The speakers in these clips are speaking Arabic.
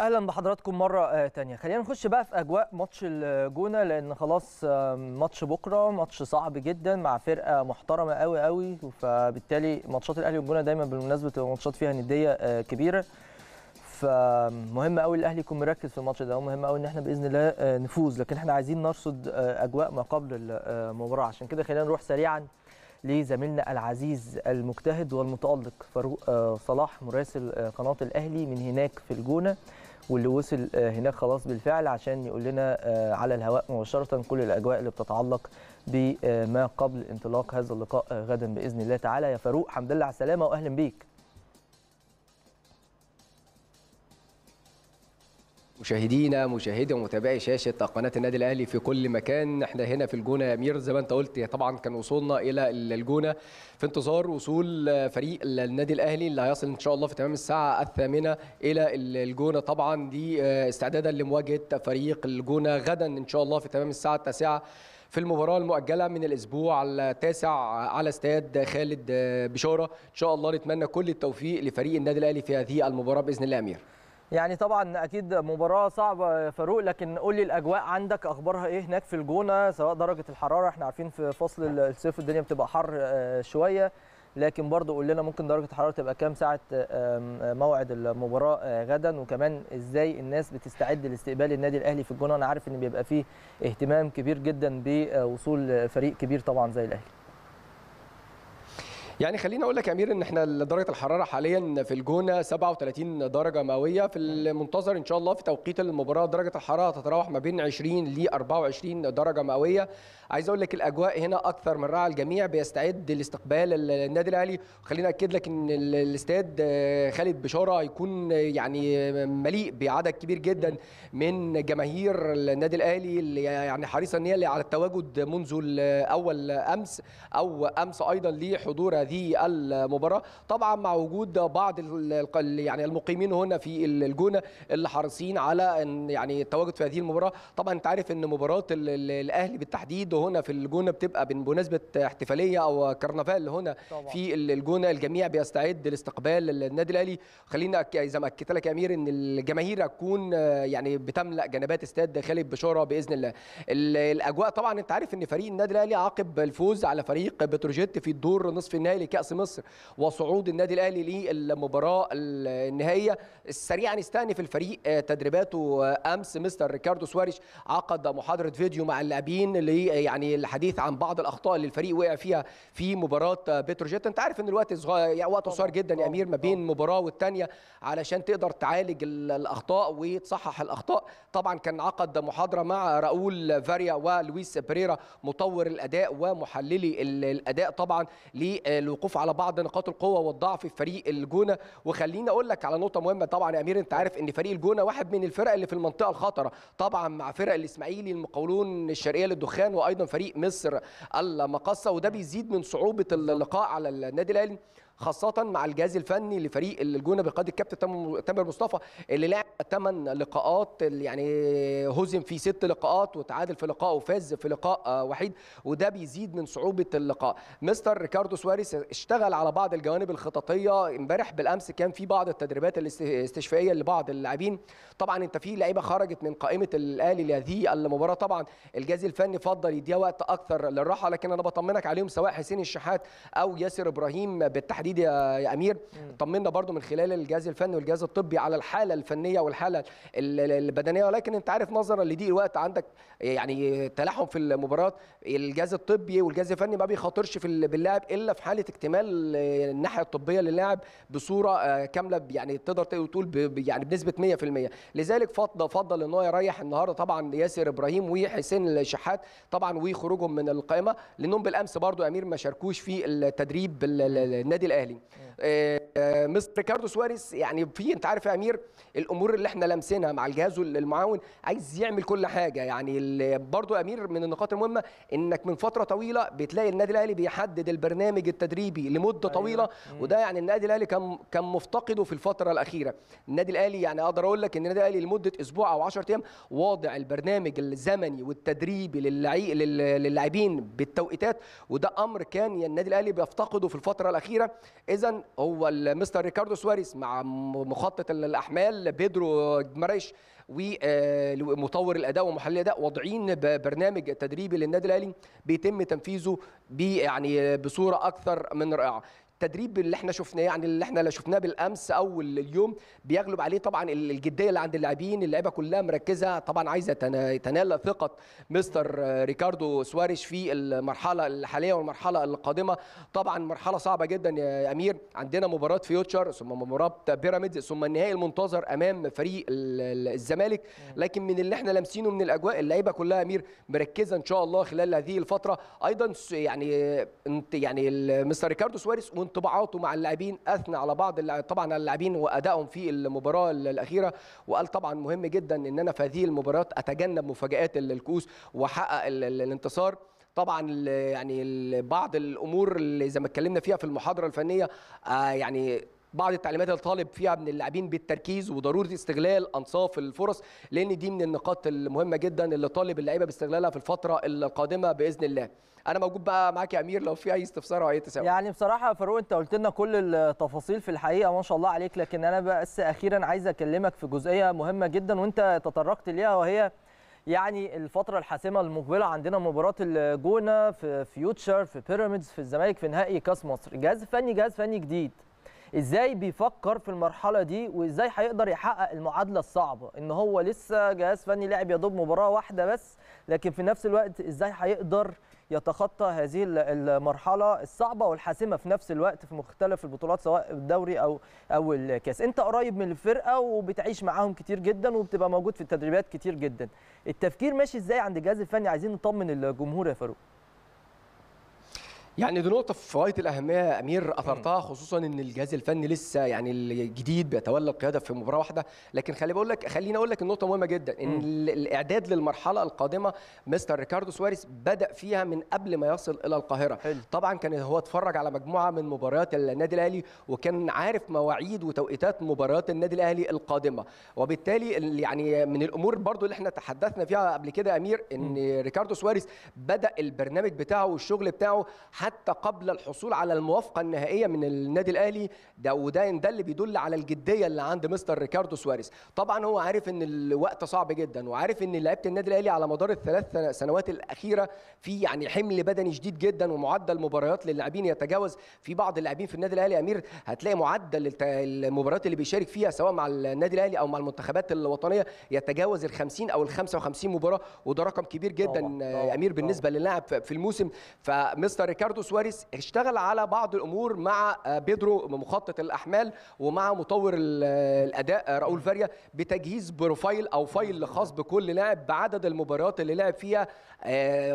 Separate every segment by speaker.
Speaker 1: اهلا بحضراتكم مره آه، تانية خلينا نخش بقى في اجواء ماتش الجونه لان خلاص ماتش بكره ماتش صعب جدا مع فرقه محترمه قوي قوي فبالتالي ماتشات الاهلي والجونه دايما بالمناسبه بتبقى ماتشات فيها نديه آه، كبيره فمهم قوي الاهلي يكون مركز في الماتش ده ومهم قوي ان احنا باذن الله آه، نفوز لكن احنا عايزين نرصد اجواء ما قبل المباراه عشان كده خلينا نروح سريعا لزميلنا العزيز المجتهد والمتالق فاروق صلاح مراسل قناه الاهلي من هناك في الجونه واللي وصل آه، هناك خلاص بالفعل عشان يقول لنا آه، على الهواء مباشره كل الاجواء اللي بتتعلق بما آه، قبل انطلاق هذا اللقاء غدا باذن الله تعالى يا فاروق حمد لله على السلامه واهلا بيك
Speaker 2: مشاهدينا مشاهدي ومتابعي شاشه قناه النادي الاهلي في كل مكان احنا هنا في الجونه يا امير زي ما انت قلت طبعا كان وصولنا الى الجونه في انتظار وصول آه، فريق النادي الاهلي اللي هيصل ان شاء الله في تمام الساعه الثامنه الى الجونه طبعا دي آه، استعدادا لمواجهه فريق الجونه غدا ان شاء الله في تمام الساعه التاسعه في المباراة المؤجلة من الأسبوع التاسع على استاد خالد آه، بشارة إن شاء الله نتمنى كل التوفيق لفريق النادي الأهلي في هذه المباراة بإذن الله أمير
Speaker 1: يعني طبعا اكيد مباراه صعبه فاروق لكن قول لي الاجواء عندك اخبارها ايه هناك في الجونه سواء درجه الحراره احنا عارفين في فصل الصيف الدنيا بتبقى حر آه، شويه لكن برضه قول لنا ممكن درجه الحراره تبقى كام ساعه موعد المباراه آه، غدا وكمان ازاي الناس بتستعد لاستقبال النادي الاهلي في الجونه انا عارف ان بيبقى فيه اهتمام كبير جدا بوصول فريق كبير طبعا زي الاهلي
Speaker 2: يعني خليني اقول لك يا امير ان احنا درجه الحراره حاليا في الجونه 37 درجه مئويه في المنتظر ان شاء الله في توقيت المباراه درجه الحراره تتراوح ما بين 20 ل 24 درجه مئويه عايز اقول لك الاجواء هنا اكثر من رائعه الجميع بيستعد لاستقبال النادي الاهلي خليني اكد لك ان الاستاد آه، خالد بشاره هيكون آه، يعني آه، مليء بعدد كبير جدا من جماهير النادي الاهلي اللي يعني حريصه ان هي على التواجد منذ اول امس او امس ايضا لحضور هذه المباراه طبعا مع وجود بعض يعني المقيمين هنا في الجونه اللي حريصين على ان يعني التواجد في هذه المباراه طبعا انت عارف ان مباراه الاهلي بالتحديد هنا في الجونه بتبقى بمناسبه احتفاليه او كرنفال هنا طبعا. في الجونه الجميع بيستعد لاستقبال النادي الاهلي خلينا زي ما اكدت لك يا امير ان الجماهير هتكون آه، يعني بتملا جنبات استاد خالد بشاره باذن الله الاجواء طبعا انت عارف ان فريق النادي الاهلي عقب الفوز على فريق بتروجيت في الدور نصف النهائي الاهلي كاس مصر وصعود النادي الاهلي للمباراه النهائيه سريعا في الفريق آه، تدريباته آه، امس مستر ريكاردو سواريش عقد محاضره فيديو مع اللاعبين آه، يعني الحديث عن بعض الاخطاء اللي الفريق وقع فيها في مباراه بتروجيت انت عارف ان الوقت صغير يعني وقته صغير جدا يا امير ما بين مباراه والثانيه علشان تقدر تعالج الاخطاء وتصحح الاخطاء طبعا كان عقد محاضره مع راؤول فاريا ولويس بريرا مطور الاداء ومحللي الاداء طبعا الوقوف على بعض نقاط القوه والضعف في فريق الجونه وخليني اقول لك على نقطه مهمه طبعا يا امير انت عارف ان فريق الجونه واحد من الفرق اللي في المنطقه الخطره طبعا مع فرق الاسماعيلي المقاولون الشرقيه للدخان وايضا فريق مصر المقصه وده بيزيد من صعوبه اللقاء على النادي الاهلي خاصه مع الجهاز الفني لفريق الجونه بقياده الكابتن تامر مصطفى اللي لعب ثمان لقاءات يعني هزم في ست لقاءات وتعادل في لقاء وفاز في لقاء آه، وحيد وده بيزيد من صعوبه اللقاء مستر ريكاردو سواريز اشتغل على بعض الجوانب الخططيه امبارح بالامس كان في بعض التدريبات الاستشفائيه لبعض اللاعبين طبعا انت في لعيبه خرجت من قائمه الاهلي لهذه المباراه طبعا الجهاز الفني فضل يديها وقت اكثر للراحه لكن انا بطمنك عليهم سواء حسين الشحات او ياسر ابراهيم بالتحديد بالتحديد يا, امير طمنا برضو من خلال الجهاز الفني والجهاز الطبي على الحاله الفنيه والحاله البدنيه ولكن انت عارف نظرا لضيق الوقت عندك يعني تلاحم في المباراه الجهاز الطبي والجهاز الفني ما بيخاطرش في باللاعب الا في حاله اكتمال الناحيه الطبيه للاعب بصوره آه، كامله يعني تقدر تقول يعني بنسبه 100% لذلك فضل فضل ان هو يريح النهارده طبعا ياسر ابراهيم وحسين الشحات طبعا وخروجهم من القائمه لانهم بالامس برضو امير ما شاركوش في التدريب النادي Sterling. آه، آه، مستر ريكاردو سواريز يعني في انت عارف يا امير الامور اللي احنا لامسينها مع الجهاز المعاون عايز يعمل كل حاجه يعني برضو امير من النقاط المهمه انك من فتره طويله بتلاقي النادي الاهلي بيحدد البرنامج التدريبي لمده أيوة. طويله وده يعني النادي الاهلي كان كان مفتقده في الفتره الاخيره النادي الاهلي يعني اقدر اقول لك ان النادي الاهلي لمده اسبوع او 10 ايام واضع البرنامج الزمني والتدريبي للاعبين بالتوقيتات وده امر كان النادي الاهلي بيفتقده في الفتره الاخيره اذا هو مستر ريكاردو سواريز مع مخطط الاحمال بيدرو جماريش ومطور آه، الاداء ومحلل الاداء واضعين برنامج تدريبي للنادي الاهلي بيتم تنفيذه يعني بصوره اكثر من رائعه التدريب اللي احنا شفناه يعني اللي احنا شفناه بالامس او اليوم بيغلب عليه طبعا الجديه اللي عند اللاعبين اللعيبه كلها مركزه طبعا عايزه تنال ثقه مستر ريكاردو سواريش في المرحله الحاليه والمرحله القادمه طبعا مرحله صعبه جدا يا امير عندنا مباراه فيوتشر ثم مباراه بيراميدز ثم النهائي المنتظر امام فريق الزمالك لكن من اللي احنا لامسينه من الاجواء اللعيبه كلها امير مركزه ان شاء الله خلال هذه الفتره ايضا يعني يعني مستر ريكاردو سواريز وانطباعاته مع اللاعبين اثنى على بعض طبعا على اللاعبين وادائهم في المباراه الاخيره وقال طبعا مهم جدا ان انا في هذه المباريات اتجنب مفاجات الكؤوس واحقق الانتصار طبعا يعني بعض الامور اللي زي ما اتكلمنا فيها في المحاضره الفنيه آه، يعني بعض التعليمات اللي طالب فيها من اللاعبين بالتركيز وضروره استغلال انصاف الفرص لان دي من النقاط المهمه جدا اللي طالب اللعيبه باستغلالها في الفتره
Speaker 1: القادمه باذن الله انا موجود بقى معاك يا امير لو في اي استفسار او اي تساؤل يعني بصراحه يا فاروق انت قلت لنا كل التفاصيل في الحقيقه ما شاء الله عليك لكن انا بس اخيرا عايز اكلمك في جزئيه مهمه جدا وانت تطرقت ليها وهي يعني الفتره الحاسمه المقبله عندنا مباراه الجونه في فيوتشر في بيراميدز في الزمالك في نهائي كاس مصر جهاز فني جهاز فني جديد ازاي بيفكر في المرحله دي وازاي هيقدر يحقق المعادله الصعبه ان هو لسه جهاز فني لاعب دوب مباراه واحده بس لكن في نفس الوقت ازاي هيقدر يتخطى هذه المرحله الصعبه والحاسمه في نفس الوقت في مختلف البطولات سواء الدوري او او الكاس انت قريب من الفرقه وبتعيش معاهم كتير جدا وبتبقى موجود في التدريبات كتير جدا التفكير ماشي ازاي عند الجهاز الفني عايزين نطمن الجمهور يا فاروق يعني دي نقطة في غاية الأهمية يا أمير
Speaker 2: أثرتها خصوصا إن الجهاز الفني لسه يعني الجديد بيتولى القيادة في مباراة واحدة، لكن خلي بقول لك خليني أقول لك النقطة مهمة جدا إن الإعداد للمرحلة القادمة مستر ريكاردو سواريز بدأ فيها من قبل ما يصل إلى القاهرة. حل. طبعا كان هو اتفرج على مجموعة من مباريات النادي الأهلي وكان عارف مواعيد وتوقيتات مباريات النادي الأهلي القادمة، وبالتالي يعني من الأمور برضو اللي احنا تحدثنا فيها قبل كده أمير إن ريكاردو سواريز بدأ البرنامج بتاعه والشغل بتاعه حتى قبل الحصول على الموافقه النهائيه من النادي الاهلي ده وده ده اللي بيدل على الجديه اللي عند مستر ريكاردو سواريز طبعا هو عارف ان الوقت صعب جدا وعارف ان لعيبه النادي الاهلي على مدار الثلاث سنوات الاخيره في يعني حمل بدني شديد جدا ومعدل مباريات للاعبين يتجاوز في بعض اللاعبين في النادي الاهلي امير هتلاقي معدل المباريات اللي بيشارك فيها سواء مع النادي الاهلي او مع المنتخبات الوطنيه يتجاوز ال 50 او ال 55 مباراه وده رقم كبير جدا طبعا. امير بالنسبه للاعب في الموسم فمستر ريكاردو ريكاردو سواريز اشتغل على بعض الامور مع آه، بيدرو مخطط الاحمال ومع مطور آه، الاداء آه، راؤول فاريا بتجهيز بروفايل او فايل خاص بكل لاعب بعدد المباريات اللي لعب فيها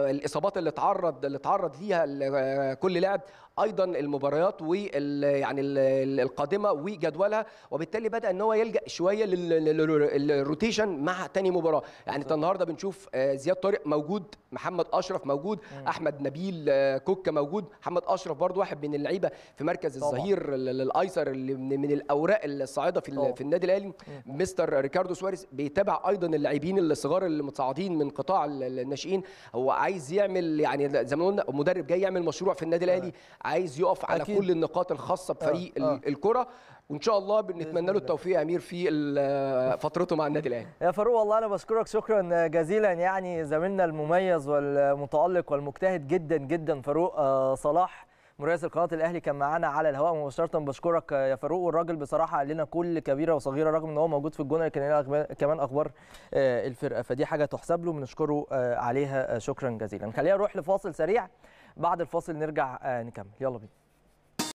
Speaker 2: الاصابات اللي تعرض اللي تعرض ليها كل لاعب ايضا المباريات وال يعني القادمه وجدولها وبالتالي بدا ان هو يلجا شويه للروتيشن مع تاني مباراه يعني انت النهارده بنشوف آه، زياد طارق موجود محمد اشرف موجود احمد نبيل آه، كوكا موجود محمد اشرف برضو واحد من اللعيبه في مركز الظهير الايسر اللي من الاوراق الصاعده في في النادي الاهلي مستر ريكاردو سواريز بيتابع ايضا اللاعبين الصغار اللي متصاعدين من قطاع الناشئين هو عايز يعمل يعني زي ما قلنا مدرب جاي يعمل مشروع في النادي الاهلي عايز يقف على كل النقاط الخاصه آه، بفريق آه. آه. الكره وان شاء الله بنتمنى له التوفيق يا امير في فترته مع النادي الاهلي
Speaker 1: يا فاروق والله انا بشكرك شكرا جزيلا يعني زميلنا المميز والمتالق والمجتهد جدا جدا فاروق آه، صلاح مراسل قناه الاهلي كان معانا على الهواء مباشره بشكرك يا فاروق والراجل بصراحه قال لنا كل كبيره وصغيره رغم ان هو موجود في الجونه لكن كمان اخبار آه، الفرقه فدي حاجه تحسب له بنشكره عليها شكرا جزيلا خلينا نروح لفاصل سريع بعد الفاصل نرجع آه، نكمل يلا بينا